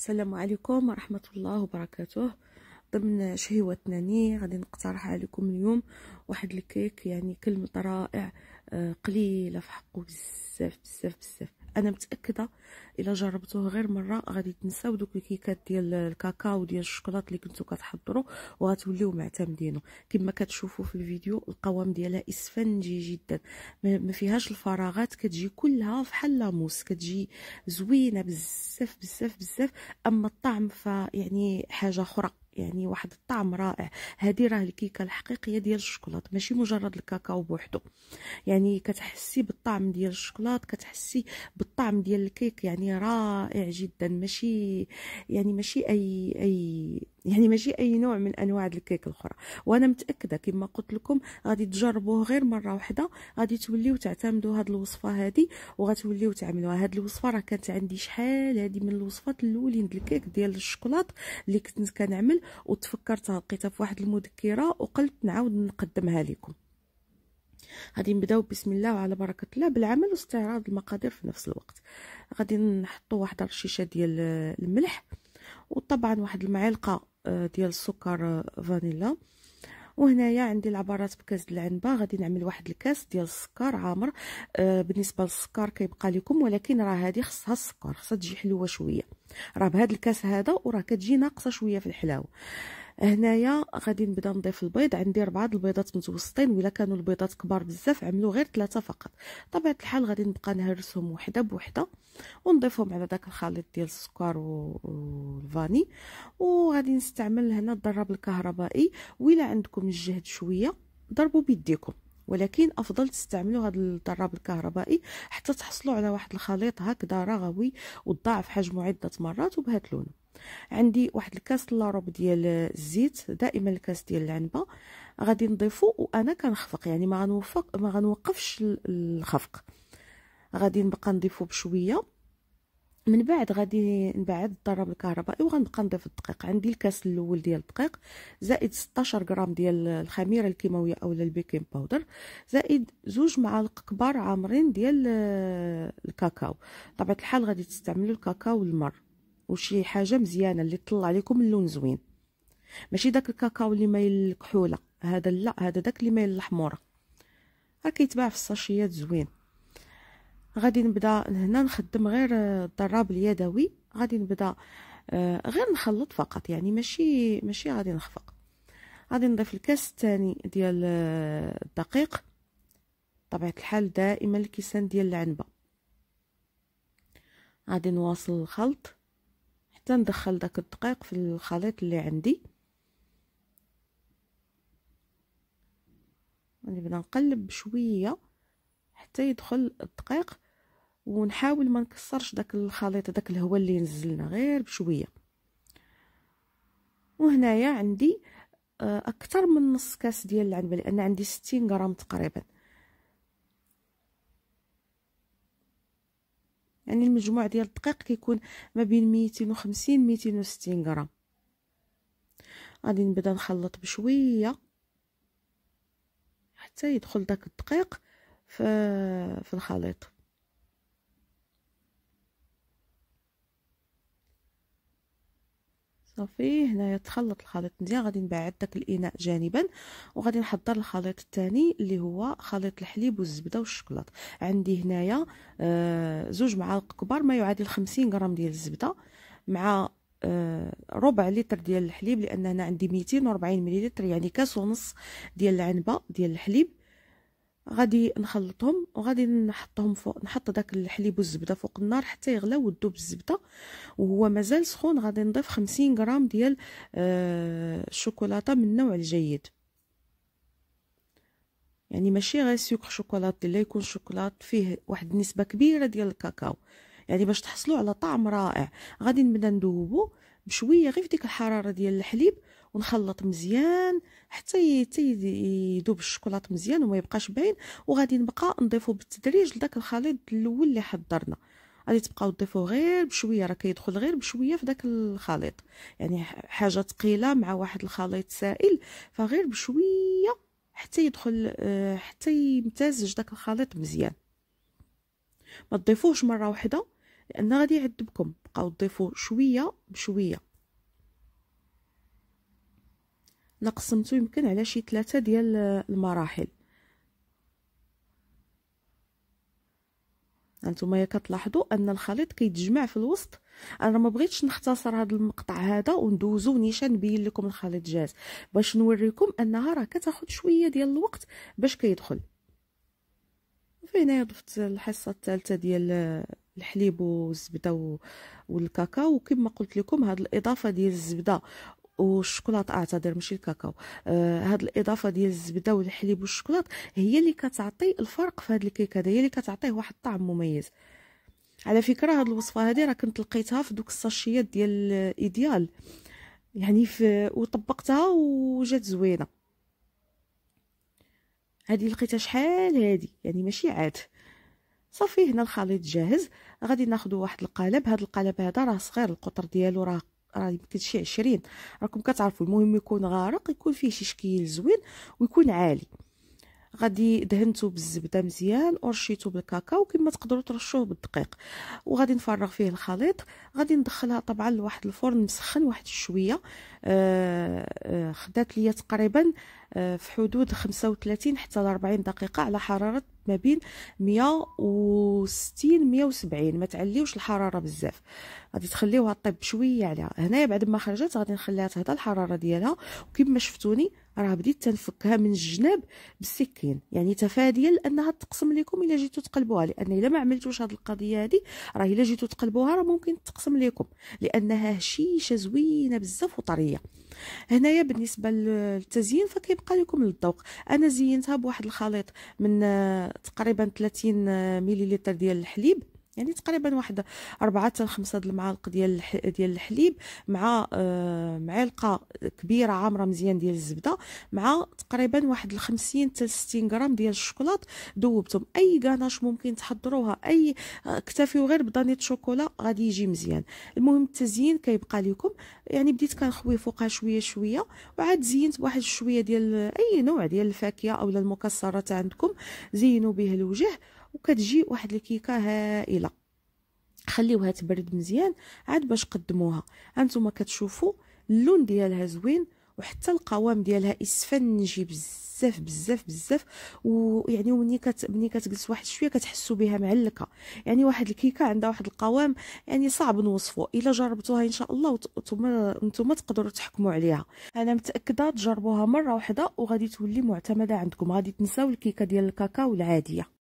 السلام عليكم ورحمة الله وبركاته ضمن شهوة ني غادي نقترح عليكم اليوم واحد الكيك يعني كلمة رائع آه، قليلة في حقه بزاف بزاف بزاف انا متاكده الا جربتوه غير مره غادي تنساو دوك الكيكات ديال الكاكاو ديال الشوكولاط اللي كنتو كتحضروا وغتوليو معتمدينه كما كتشوفوا في الفيديو القوام ديالها اسفنجي جدا ما فيهاش الفراغات كتجي كلها فحال لاموس كتجي زوينه بزاف بزاف بزاف اما الطعم فيعني حاجه اخرى يعني واحد الطعم رائع هذه راه الكيكه الحقيقيه ديال الشوكولاط ماشي مجرد الكاكاو بوحدو يعني كتحسي بالطعم ديال الشوكولاط كتحسي بالطعم ديال الكيك يعني رائع جدا ماشي يعني ماشي اي اي يعني ماشي اي نوع من انواع الكيك الاخرى وانا متاكده كما قلت لكم غادي تجربوه غير مره واحده غادي توليو تعتمدوا هاد الوصفه هادي وغتوليو تعملوها هاد الوصفه راه كانت عندي شحال هادي من الوصفات الاولين ديال الكيك ديال الشوكولاط اللي كنت كنعمل وتفكرتها لقيتها في واحد المذكره وقلت نعاود نقدمها لكم غادي نبداو بسم الله وعلى بركه الله بالعمل واستعراض المقادير في نفس الوقت غادي نحطوا واحد الرشيشه ديال الملح وطبعا واحد المعلقه ديال السكر فانيلا وهنايا عندي العبارات بكاس العنبه غادي نعمل واحد الكاس ديال السكر عامر آه بالنسبه للسكر كيبقى لكم ولكن راه هذه خصها السكر خصها تجي حلوه شويه راه بهذا الكاس هذا وراه كتجي ناقصه شويه في الحلاوه هنايا غادي نبدا نضيف البيض عندي ربعة البيضات متوسطين ولا كانوا البيضات كبار بزاف عملوا غير ثلاثه فقط طبيعه الحال غادي نبقى نهرسهم وحده بوحده ونضيفهم على داك الخليط ديال السكر والفاني وغادي نستعمل هنا الضرب الكهربائي ولا عندكم الجهد شويه ضربوا بيديكم ولكن افضل تستعملوا هذا الضراب الكهربائي حتى تحصلوا على واحد الخليط هكذا رغوي وتضاعف حجمه عده مرات وبهذا اللون عندي واحد الكاس روب ديال الزيت دائما الكاس ديال العنبه غادي نضيفو وانا كنخفق يعني ما غنوفق ما غنوقفش الخفق غادي نبقى نضيفو بشويه من بعد غادي نبعد الضرب الكهربائي وغنبقى نضيف الدقيق عندي الكاس الاول ديال الدقيق زائد 16 غرام ديال الخميره الكيماويه اولا البيكنج باودر زائد زوج معالق كبار عامرين ديال الكاكاو طبعا الحال غادي تستعملوا الكاكاو المر وشي حاجه مزيانه اللي تطلع لكم اللون زوين ماشي داك الكاكاو اللي مايل الكحوله هذا لا هذا داك اللي مايل الحموره راه كيتباع في الساشيات زوين غادي نبدا هنا نخدم غير الضراب اليدوي غادي نبدا آه، غير نخلط فقط يعني ماشي ماشي غادي نخفق غادي نضيف الكاس الثاني ديال آه، الدقيق طبيعه الحال دائما الكيسان ديال العنبه غادي نواصل الخلط حتى ندخل داك الدقيق في الخليط اللي عندي نبدا نقلب بشويه حتى يدخل الدقيق ونحاول ما نكسرش داك الخليط داك الهواء اللي نزلنا غير بشويه وهنايا عندي آه، اكثر من نص كاس ديال العنبه لان عندي 60 غرام تقريبا يعني المجموع ديال الدقيق كيكون ما بين 250 260 غرام غادي نبدا نخلط بشويه حتى يدخل داك الدقيق في في الخليط صافي هنايا تخلط الخليط مزيان غادي نبعد داك الاناء جانبا وغادي نحضر الخليط الثاني اللي هو خليط الحليب والزبده والشكلاط عندي هنايا آه، زوج معالق كبار ما يعادل 50 غرام ديال الزبده مع آه، ربع لتر ديال الحليب لان انا عندي 240 مليلتر يعني كاس ونص ديال العنبه ديال الحليب غادي نخلطهم وغادي نحطهم فوق نحط داك الحليب والزبده فوق النار حتى يغلى ويذوب الزبده وهو مازال سخون غادي نضيف 50 غرام ديال الشوكولاته آه، من النوع الجيد يعني ماشي غير سكر شوكولاته لا يكون شوكولات فيه واحد النسبه كبيره ديال الكاكاو يعني باش تحصلوا على طعم رائع غادي نبدا ندوبو بشويه غير في ديك الحراره ديال الحليب ونخلط مزيان حتى يذوب الشوكولاط مزيان وما يبقاش باين وغادي نبقى نضيفو بالتدريج لداك الخليط الاول اللي حضرنا غادي تبقاو تضيفوه غير بشويه راه كيدخل غير بشويه في داك الخليط يعني حاجه ثقيله مع واحد الخليط سائل فغير بشويه حتى يدخل آه، حتى يمتزج داك الخليط مزيان ما تضيفوهش مره واحده لان غادي يعذبكم بقاو تضيفوا شويه بشويه انا قسمته يمكن على شي ثلاثه ديال المراحل انتما كتلاحظوا ان الخليط كيتجمع في الوسط انا ما بغيتش نختصر هذا المقطع هذا وندوزو نيشان نبين لكم الخليط جاز باش نوريكم انها راه كتاخد شويه ديال الوقت باش كيدخل فينا ضفت الحصه الثالثه ديال الحليب والزبده والكاكاو وكما قلت لكم هاد الاضافه ديال الزبده والشوكولات اعتذر ماشي الكاكاو آه هاد الاضافه ديال الزبده والحليب والشوكولات هي اللي كتعطي الفرق في هاد الكيك هذا هي اللي كتعطيه واحد الطعم مميز على فكره هاد الوصفه هذه راه كنت لقيتها في دوك الساشيات ديال ايديال يعني في وطبقتها وجات زوينه هذه لقيتها شحال هذه يعني ماشي عاد صافي هنا الخليط جاهز غادي ناخدو واحد القالب هذا القالب هذا راه صغير القطر ديالو راه راه يمكن شي 20 راكم كتعرفوا المهم يكون غارق يكون فيه شي شكل زوين ويكون عالي غادي دهنتو بالزبده مزيان ورشيتو بالكاكاو كما تقدروا ترشوه بالدقيق وغادي نفرغ فيه الخليط غادي ندخلها طبعا لواحد الفرن مسخن واحد الشويه آه،, آه خدات ليا تقريبا آه، في حدود 35 حتى ل 40 دقيقه على حراره ما بين 160 170 ما تعليوش الحراره بزاف غادي تخليوها طيب شويه عليها هنايا بعد ما خرجت غادي نخليها تهدى الحراره ديالها وكما شفتوني راه بديت تنفكها من الجناب بالسكين يعني تفاديا لانها تقسم لكم الا جيتو تقلبوها لان الا ما عملتوش هذه القضيه هذه راه الا جيتو تقلبوها راه ممكن تقسم لكم لانها هشيشه زوينه بزاف وطريه هنايا بالنسبه للتزيين فكيبقى لكم للذوق انا زينتها بواحد الخليط من تقريبا 30 ملل ديال الحليب يعني تقريبا واحد أربعة حتى خمسة د المعالق ديال ديال الحليب مع آه، معلقه كبيره عامره مزيان ديال الزبده مع تقريبا واحد الخمسين حتى 60 غرام ديال الشوكولاط ذوبتهم اي كناش ممكن تحضروها اي آه، اكتفيو غير بدانية شوكولا غادي يجي مزيان المهم التزيين كيبقى لكم يعني بديت كنخوي فوقها شويه شويه وعاد زينت بواحد شويه ديال اي نوع ديال الفاكهه اولا المكسرات عندكم زينوا به الوجه وكتجي واحد الكيكه هائله خليوها تبرد مزيان عاد باش قدموها هانتوما كتشوفوا اللون ديالها زوين وحتى القوام ديالها اسفنجي بزاف بزاف بزاف ويعني ومني كت مني كتجلس واحد شويه كتحسوا بها معلكه يعني واحد الكيكه عندها واحد القوام يعني صعب نوصفه الا جربتوها ان شاء الله وانتم نتوما تقدروا تحكموا عليها انا متاكده تجربوها مره واحده وغادي تولي معتمده عندكم غادي تنساو الكيكه ديال الكاكاو العاديه